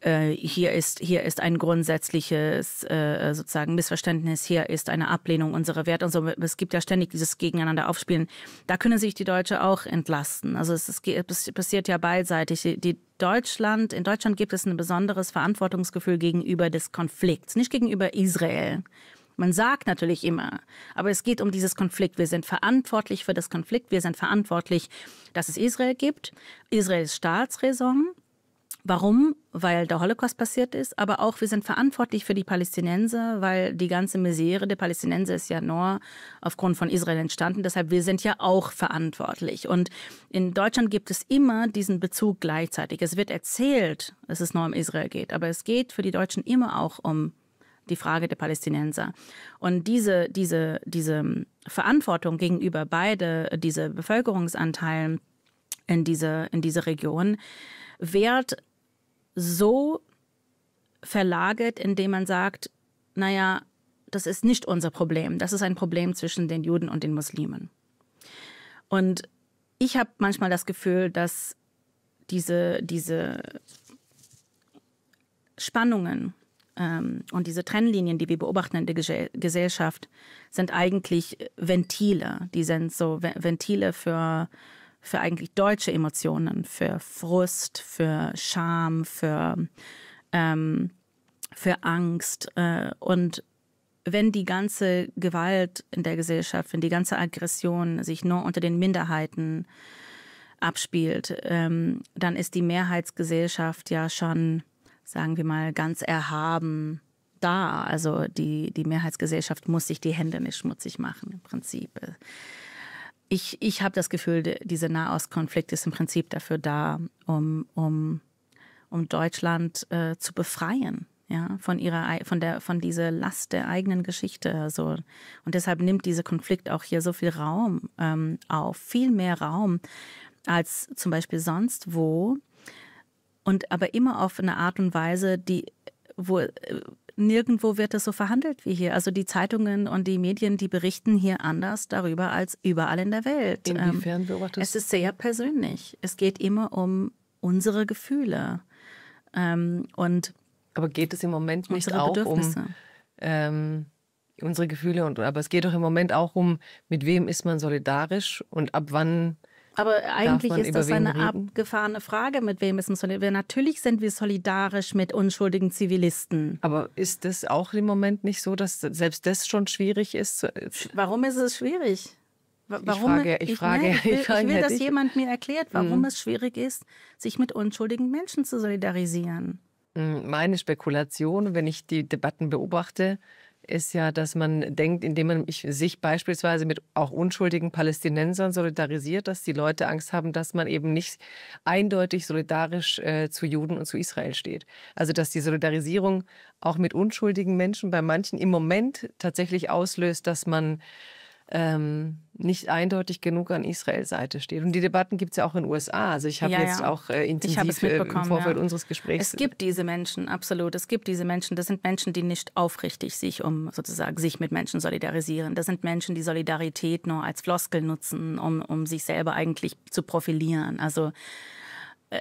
äh, hier ist, hier ist ein grundsätzliches äh, sozusagen Missverständnis, hier ist eine Ablehnung unserer Werte und so. Es gibt ja ständig dieses Gegeneinander aufspielen. Da können sich die Deutsche auch entlasten. Also es, ist, es passiert ja beidseitig. Die Deutschland, in Deutschland gibt es ein besonderes Verantwortungsgefühl gegenüber des Konflikts, nicht gegenüber Israel. Man sagt natürlich immer, aber es geht um dieses Konflikt. Wir sind verantwortlich für das Konflikt. Wir sind verantwortlich, dass es Israel gibt. Israel ist Staatsräson. Warum? Weil der Holocaust passiert ist, aber auch wir sind verantwortlich für die Palästinenser, weil die ganze Misere der Palästinenser ist ja nur aufgrund von Israel entstanden. Deshalb wir sind ja auch verantwortlich. Und in Deutschland gibt es immer diesen Bezug gleichzeitig. Es wird erzählt, dass es nur um Israel geht, aber es geht für die Deutschen immer auch um die Frage der Palästinenser. Und diese, diese, diese Verantwortung gegenüber beide, diese Bevölkerungsanteilen in dieser in diese Region, wehrt so verlagert, indem man sagt, naja, das ist nicht unser Problem, das ist ein Problem zwischen den Juden und den Muslimen. Und ich habe manchmal das Gefühl, dass diese, diese Spannungen ähm, und diese Trennlinien, die wir beobachten in der Ges Gesellschaft, sind eigentlich Ventile. Die sind so Ventile für für eigentlich deutsche Emotionen, für Frust, für Scham, für, ähm, für Angst. Äh, und wenn die ganze Gewalt in der Gesellschaft, wenn die ganze Aggression sich nur unter den Minderheiten abspielt, ähm, dann ist die Mehrheitsgesellschaft ja schon, sagen wir mal, ganz erhaben da. Also die, die Mehrheitsgesellschaft muss sich die Hände nicht schmutzig machen im Prinzip ich, ich habe das Gefühl, dieser Nahostkonflikt ist im Prinzip dafür da, um, um, um Deutschland äh, zu befreien. Ja, von ihrer von der von dieser Last der eigenen Geschichte also und deshalb nimmt dieser Konflikt auch hier so viel Raum ähm, auf viel mehr Raum als zum Beispiel sonst wo und aber immer auf eine Art und Weise die wo äh, nirgendwo wird das so verhandelt wie hier. Also die Zeitungen und die Medien, die berichten hier anders darüber als überall in der Welt. Inwiefern ähm, beobachtest du? Es ist sehr persönlich. Es geht immer um unsere Gefühle. Ähm, und aber geht es im Moment nicht auch um ähm, unsere Gefühle und aber es geht doch im Moment auch um, mit wem ist man solidarisch und ab wann aber eigentlich ist das eine reden? abgefahrene Frage, mit wem ist man solidarisch? Natürlich sind wir solidarisch mit unschuldigen Zivilisten. Aber ist das auch im Moment nicht so, dass selbst das schon schwierig ist? Äh, warum ist es schwierig? Warum, ne, ich frage, ich, ich frage, ne, ich, will, ich will, dass jemand mir erklärt, warum mhm. es schwierig ist, sich mit unschuldigen Menschen zu solidarisieren. Hm, meine Spekulation, wenn ich die Debatten beobachte, ist ja, dass man denkt, indem man sich beispielsweise mit auch unschuldigen Palästinensern solidarisiert, dass die Leute Angst haben, dass man eben nicht eindeutig solidarisch äh, zu Juden und zu Israel steht. Also dass die Solidarisierung auch mit unschuldigen Menschen bei manchen im Moment tatsächlich auslöst, dass man ähm, nicht eindeutig genug an Israels Seite steht. Und die Debatten gibt es ja auch in den USA. Also ich habe ja, jetzt ja. auch äh, intensiv äh, im Vorfeld ja. unseres Gesprächs. Es gibt diese Menschen, absolut. Es gibt diese Menschen. Das sind Menschen, die nicht aufrichtig sich um sozusagen sich mit Menschen solidarisieren. Das sind Menschen, die Solidarität nur als Floskel nutzen, um, um sich selber eigentlich zu profilieren. Also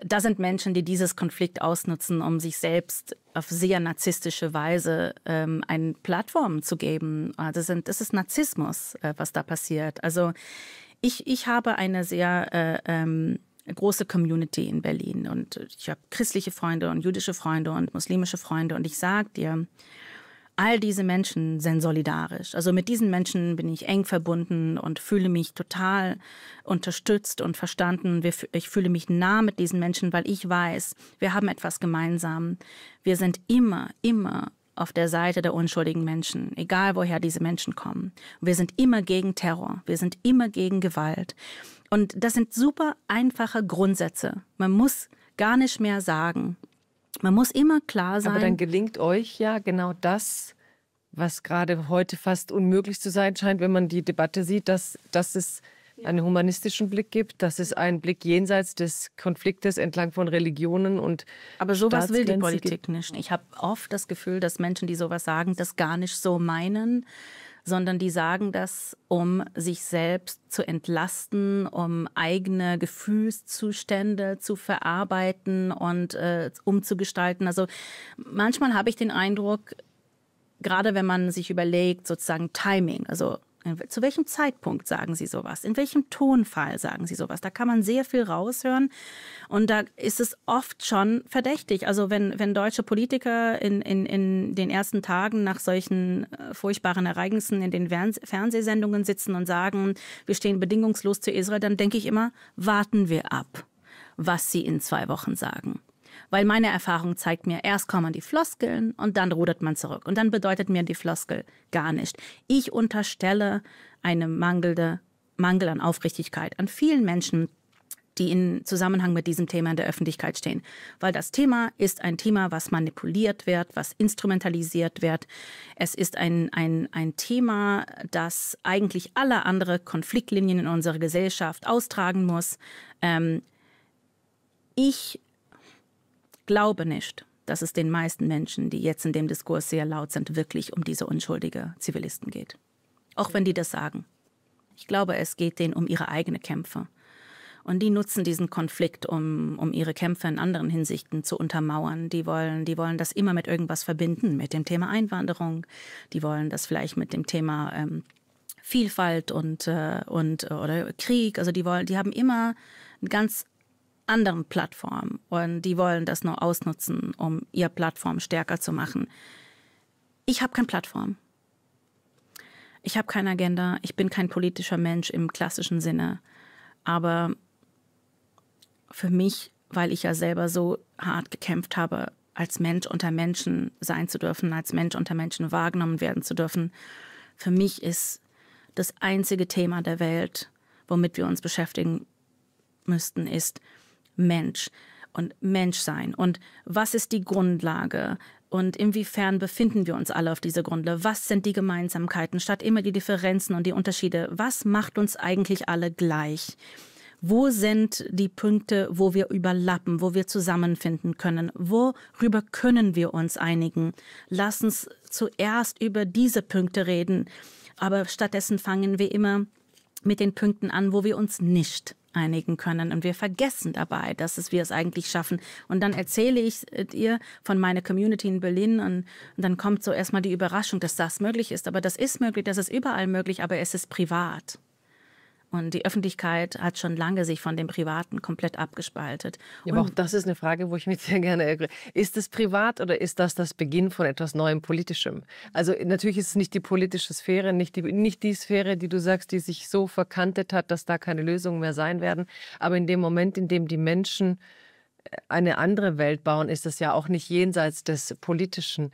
da sind Menschen, die dieses Konflikt ausnutzen, um sich selbst auf sehr narzisstische Weise ähm, eine Plattform zu geben. Ah, das, sind, das ist Narzissmus, äh, was da passiert. Also ich, ich habe eine sehr äh, ähm, große Community in Berlin und ich habe christliche Freunde und jüdische Freunde und muslimische Freunde und ich sage dir, all diese Menschen sind solidarisch. Also mit diesen Menschen bin ich eng verbunden und fühle mich total unterstützt und verstanden. Ich fühle mich nah mit diesen Menschen, weil ich weiß, wir haben etwas gemeinsam. Wir sind immer, immer auf der Seite der unschuldigen Menschen, egal woher diese Menschen kommen. Wir sind immer gegen Terror, wir sind immer gegen Gewalt. Und das sind super einfache Grundsätze. Man muss gar nicht mehr sagen, man muss immer klar sein. Aber dann gelingt euch ja genau das, was gerade heute fast unmöglich zu sein scheint, wenn man die Debatte sieht, dass, dass es einen humanistischen Blick gibt, dass es einen Blick jenseits des Konfliktes entlang von Religionen und Aber sowas will die Politik nicht. Ich habe oft das Gefühl, dass Menschen, die sowas sagen, das gar nicht so meinen sondern die sagen das, um sich selbst zu entlasten, um eigene Gefühlszustände zu verarbeiten und äh, umzugestalten. Also manchmal habe ich den Eindruck, gerade wenn man sich überlegt, sozusagen Timing, also äh, zu welchem Zeitpunkt sagen Sie sowas? In welchem Tonfall sagen Sie sowas? Da kann man sehr viel raushören und da ist es oft schon verdächtig. Also wenn, wenn deutsche Politiker in, in, in den ersten Tagen nach solchen äh, furchtbaren Ereignissen in den Fernsehsendungen sitzen und sagen, wir stehen bedingungslos zu Israel, dann denke ich immer, warten wir ab, was sie in zwei Wochen sagen. Weil meine Erfahrung zeigt mir, erst kommen die Floskeln und dann rudert man zurück. Und dann bedeutet mir die Floskel gar nicht. Ich unterstelle eine mangelnde, Mangel an Aufrichtigkeit an vielen Menschen, die in Zusammenhang mit diesem Thema in der Öffentlichkeit stehen. Weil das Thema ist ein Thema, was manipuliert wird, was instrumentalisiert wird. Es ist ein, ein, ein Thema, das eigentlich alle anderen Konfliktlinien in unserer Gesellschaft austragen muss. Ähm, ich glaube nicht, dass es den meisten Menschen, die jetzt in dem Diskurs sehr laut sind, wirklich um diese unschuldige Zivilisten geht. Auch wenn die das sagen. Ich glaube, es geht denen um ihre eigenen Kämpfe. Und die nutzen diesen Konflikt, um, um ihre Kämpfe in anderen Hinsichten zu untermauern. Die wollen, die wollen das immer mit irgendwas verbinden, mit dem Thema Einwanderung. Die wollen das vielleicht mit dem Thema ähm, Vielfalt und, äh, und äh, oder Krieg. Also die wollen, die haben immer ein ganz anderen Plattformen und die wollen das nur ausnutzen, um ihre Plattform stärker zu machen. Ich habe keine Plattform. Ich habe keine Agenda. Ich bin kein politischer Mensch im klassischen Sinne. Aber für mich, weil ich ja selber so hart gekämpft habe, als Mensch unter Menschen sein zu dürfen, als Mensch unter Menschen wahrgenommen werden zu dürfen, für mich ist das einzige Thema der Welt, womit wir uns beschäftigen müssten, ist, Mensch und Menschsein und was ist die Grundlage und inwiefern befinden wir uns alle auf dieser Grundlage? Was sind die Gemeinsamkeiten statt immer die Differenzen und die Unterschiede? Was macht uns eigentlich alle gleich? Wo sind die Punkte, wo wir überlappen, wo wir zusammenfinden können? Worüber können wir uns einigen? Lass uns zuerst über diese Punkte reden, aber stattdessen fangen wir immer mit den Punkten an, wo wir uns nicht einigen können. Und wir vergessen dabei, dass es wir es eigentlich schaffen. Und dann erzähle ich äh, ihr von meiner Community in Berlin und, und dann kommt so erstmal die Überraschung, dass das möglich ist. Aber das ist möglich, das ist überall möglich, aber es ist privat. Und die Öffentlichkeit hat schon lange sich von dem Privaten komplett abgespaltet. Ja, aber auch das ist eine Frage, wo ich mich sehr gerne erinnere. Ist es privat oder ist das das Beginn von etwas Neuem Politischem? Also natürlich ist es nicht die politische Sphäre, nicht die, nicht die Sphäre, die du sagst, die sich so verkantet hat, dass da keine Lösungen mehr sein werden. Aber in dem Moment, in dem die Menschen äh, eine andere Welt bauen, ist das ja auch nicht jenseits des Politischen.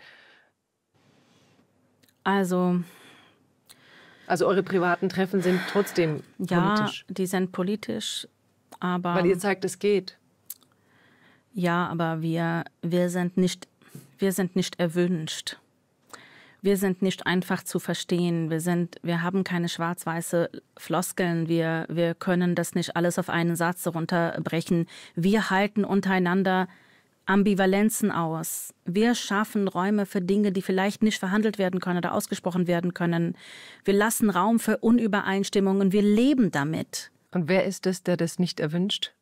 Also also eure privaten Treffen sind trotzdem politisch. Ja, die sind politisch, aber weil ihr zeigt, es geht. Ja, aber wir wir sind nicht wir sind nicht erwünscht. Wir sind nicht einfach zu verstehen. Wir sind wir haben keine schwarz-weiße Floskeln. Wir wir können das nicht alles auf einen Satz runterbrechen. Wir halten untereinander Ambivalenzen aus. Wir schaffen Räume für Dinge, die vielleicht nicht verhandelt werden können oder ausgesprochen werden können. Wir lassen Raum für Unübereinstimmungen. Wir leben damit. Und wer ist es, der das nicht erwünscht?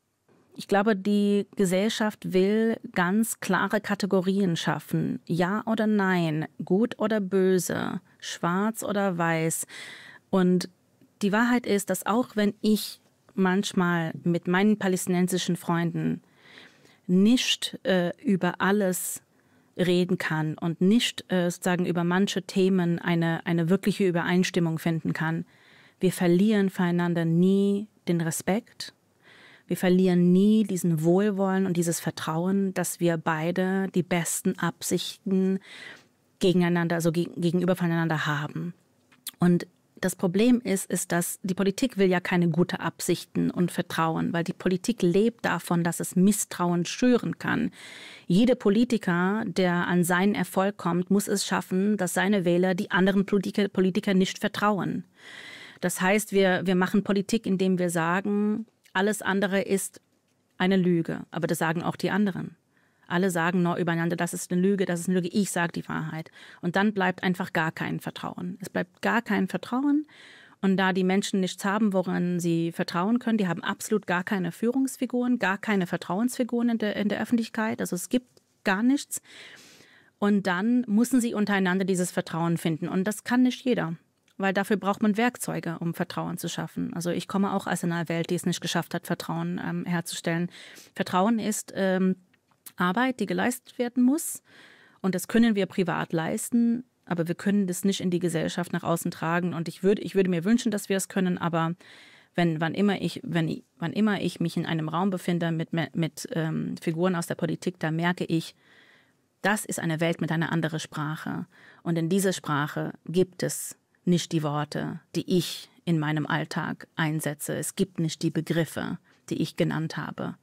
Ich glaube, die Gesellschaft will ganz klare Kategorien schaffen. Ja oder nein, gut oder böse, schwarz oder weiß. Und die Wahrheit ist, dass auch wenn ich manchmal mit meinen palästinensischen Freunden nicht äh, über alles reden kann und nicht äh, sozusagen über manche Themen eine, eine wirkliche Übereinstimmung finden kann. Wir verlieren füreinander nie den Respekt. Wir verlieren nie diesen Wohlwollen und dieses Vertrauen, dass wir beide die besten Absichten gegeneinander, also gegenüber voneinander haben. Und das Problem ist, ist, dass die Politik will ja keine guten Absichten und Vertrauen, weil die Politik lebt davon, dass es Misstrauen schüren kann. Jeder Politiker, der an seinen Erfolg kommt, muss es schaffen, dass seine Wähler die anderen Politiker, Politiker nicht vertrauen. Das heißt, wir, wir machen Politik, indem wir sagen, alles andere ist eine Lüge. Aber das sagen auch die anderen. Alle sagen nur übereinander, das ist eine Lüge, das ist eine Lüge, ich sage die Wahrheit. Und dann bleibt einfach gar kein Vertrauen. Es bleibt gar kein Vertrauen. Und da die Menschen nichts haben, woran sie vertrauen können, die haben absolut gar keine Führungsfiguren, gar keine Vertrauensfiguren in der, in der Öffentlichkeit. Also es gibt gar nichts. Und dann müssen sie untereinander dieses Vertrauen finden. Und das kann nicht jeder weil dafür braucht man Werkzeuge, um Vertrauen zu schaffen. Also ich komme auch aus einer Welt, die es nicht geschafft hat, Vertrauen ähm, herzustellen. Vertrauen ist ähm, Arbeit, die geleistet werden muss. Und das können wir privat leisten, aber wir können das nicht in die Gesellschaft nach außen tragen. Und ich würde, ich würde mir wünschen, dass wir es können, aber wenn, wann, immer ich, wenn, wann immer ich mich in einem Raum befinde mit, mit ähm, Figuren aus der Politik, da merke ich, das ist eine Welt mit einer anderen Sprache. Und in dieser Sprache gibt es nicht die Worte, die ich in meinem Alltag einsetze. Es gibt nicht die Begriffe, die ich genannt habe.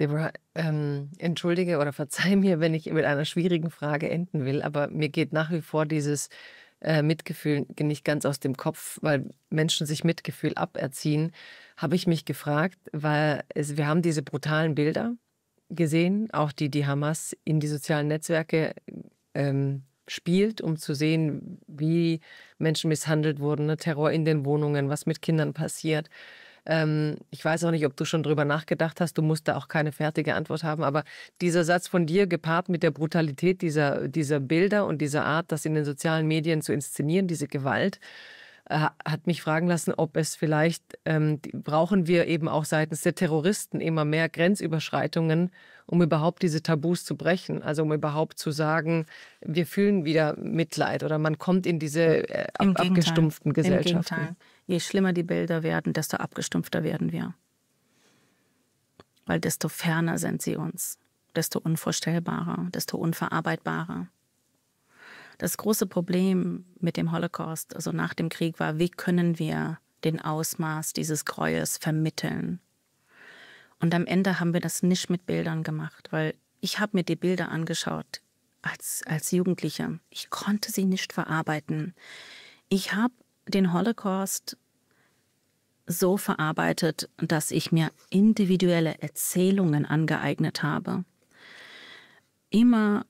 Deborah, ähm, entschuldige oder verzeih mir, wenn ich mit einer schwierigen Frage enden will, aber mir geht nach wie vor dieses äh, Mitgefühl nicht ganz aus dem Kopf, weil Menschen sich Mitgefühl aberziehen, habe ich mich gefragt, weil es, wir haben diese brutalen Bilder gesehen, auch die die Hamas in die sozialen Netzwerke ähm, spielt, um zu sehen, wie Menschen misshandelt wurden, ne? Terror in den Wohnungen, was mit Kindern passiert. Ähm, ich weiß auch nicht, ob du schon drüber nachgedacht hast. Du musst da auch keine fertige Antwort haben. Aber dieser Satz von dir gepaart mit der Brutalität dieser, dieser Bilder und dieser Art, das in den sozialen Medien zu inszenieren, diese Gewalt, äh, hat mich fragen lassen, ob es vielleicht, ähm, brauchen wir eben auch seitens der Terroristen immer mehr Grenzüberschreitungen, um überhaupt diese Tabus zu brechen. Also um überhaupt zu sagen, wir fühlen wieder Mitleid oder man kommt in diese äh, ab abgestumpften Gesellschaften. Im Gegenteil je schlimmer die Bilder werden, desto abgestumpfter werden wir. Weil desto ferner sind sie uns, desto unvorstellbarer, desto unverarbeitbarer. Das große Problem mit dem Holocaust, also nach dem Krieg, war, wie können wir den Ausmaß dieses Gräuels vermitteln? Und am Ende haben wir das nicht mit Bildern gemacht, weil ich habe mir die Bilder angeschaut als, als Jugendliche. Ich konnte sie nicht verarbeiten. Ich habe den Holocaust so verarbeitet, dass ich mir individuelle Erzählungen angeeignet habe. Immer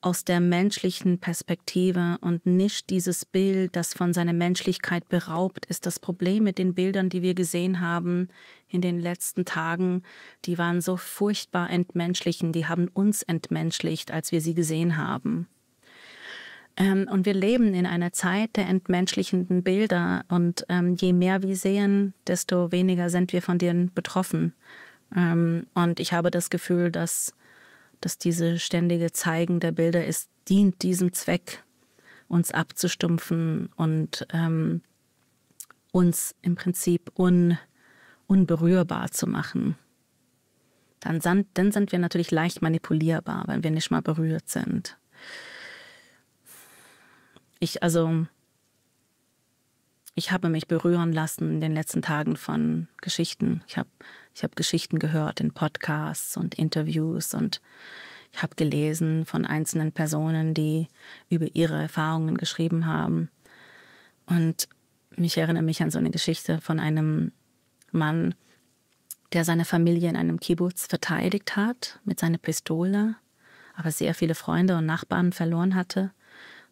aus der menschlichen Perspektive und nicht dieses Bild, das von seiner Menschlichkeit beraubt ist. Das Problem mit den Bildern, die wir gesehen haben in den letzten Tagen, die waren so furchtbar entmenschlichen, die haben uns entmenschlicht, als wir sie gesehen haben. Ähm, und wir leben in einer Zeit der entmenschlichenden Bilder. Und ähm, je mehr wir sehen, desto weniger sind wir von denen betroffen. Ähm, und ich habe das Gefühl, dass, dass diese ständige Zeigen der Bilder ist, dient diesem Zweck, uns abzustumpfen und uns im Prinzip un, unberührbar zu machen. Dann sind, dann sind wir natürlich leicht manipulierbar, wenn wir nicht mal berührt sind. Ich, also, ich habe mich berühren lassen in den letzten Tagen von Geschichten. Ich habe ich hab Geschichten gehört in Podcasts und Interviews und ich habe gelesen von einzelnen Personen, die über ihre Erfahrungen geschrieben haben. Und ich erinnere mich an so eine Geschichte von einem Mann, der seine Familie in einem Kibbutz verteidigt hat mit seiner Pistole, aber sehr viele Freunde und Nachbarn verloren hatte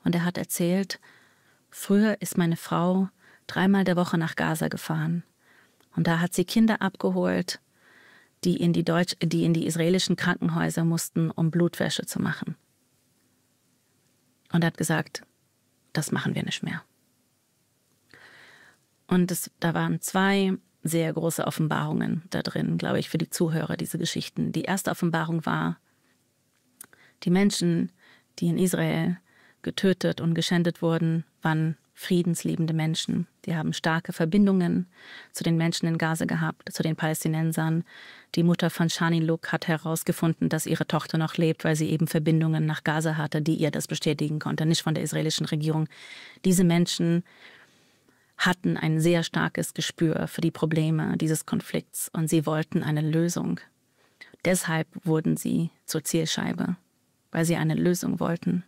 und er hat erzählt, früher ist meine Frau dreimal der Woche nach Gaza gefahren und da hat sie Kinder abgeholt, die in die, Deutsch, die, in die israelischen Krankenhäuser mussten, um Blutwäsche zu machen. Und er hat gesagt, das machen wir nicht mehr. Und es, da waren zwei sehr große Offenbarungen da drin, glaube ich, für die Zuhörer, diese Geschichten. Die erste Offenbarung war, die Menschen, die in Israel getötet und geschändet wurden, waren friedensliebende Menschen. Die haben starke Verbindungen zu den Menschen in Gaza gehabt, zu den Palästinensern. Die Mutter von Shani Luk hat herausgefunden, dass ihre Tochter noch lebt, weil sie eben Verbindungen nach Gaza hatte, die ihr das bestätigen konnte, nicht von der israelischen Regierung. Diese Menschen hatten ein sehr starkes Gespür für die Probleme dieses Konflikts und sie wollten eine Lösung. Deshalb wurden sie zur Zielscheibe, weil sie eine Lösung wollten.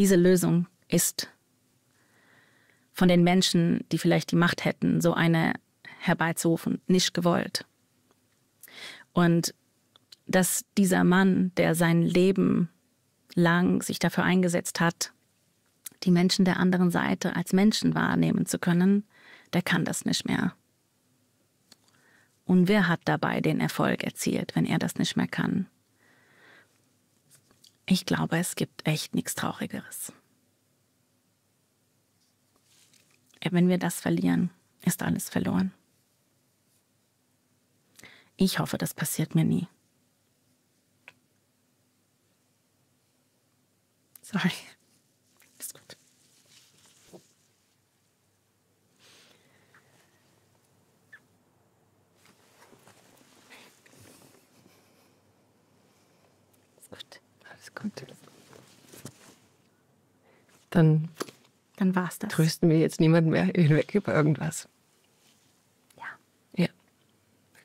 Diese Lösung ist von den Menschen, die vielleicht die Macht hätten, so eine herbeizurufen, nicht gewollt. Und dass dieser Mann, der sein Leben lang sich dafür eingesetzt hat, die Menschen der anderen Seite als Menschen wahrnehmen zu können, der kann das nicht mehr. Und wer hat dabei den Erfolg erzielt, wenn er das nicht mehr kann? Ich glaube, es gibt echt nichts Traurigeres. Wenn wir das verlieren, ist alles verloren. Ich hoffe, das passiert mir nie. Sorry. gut. Dann, Dann es das. Trösten wir jetzt niemanden mehr hinweg über irgendwas. Ja. Ja.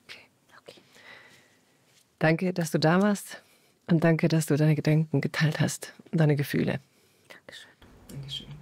Okay. okay. Danke, dass du da warst und danke, dass du deine Gedanken geteilt hast und deine Gefühle. Dankeschön. Dankeschön.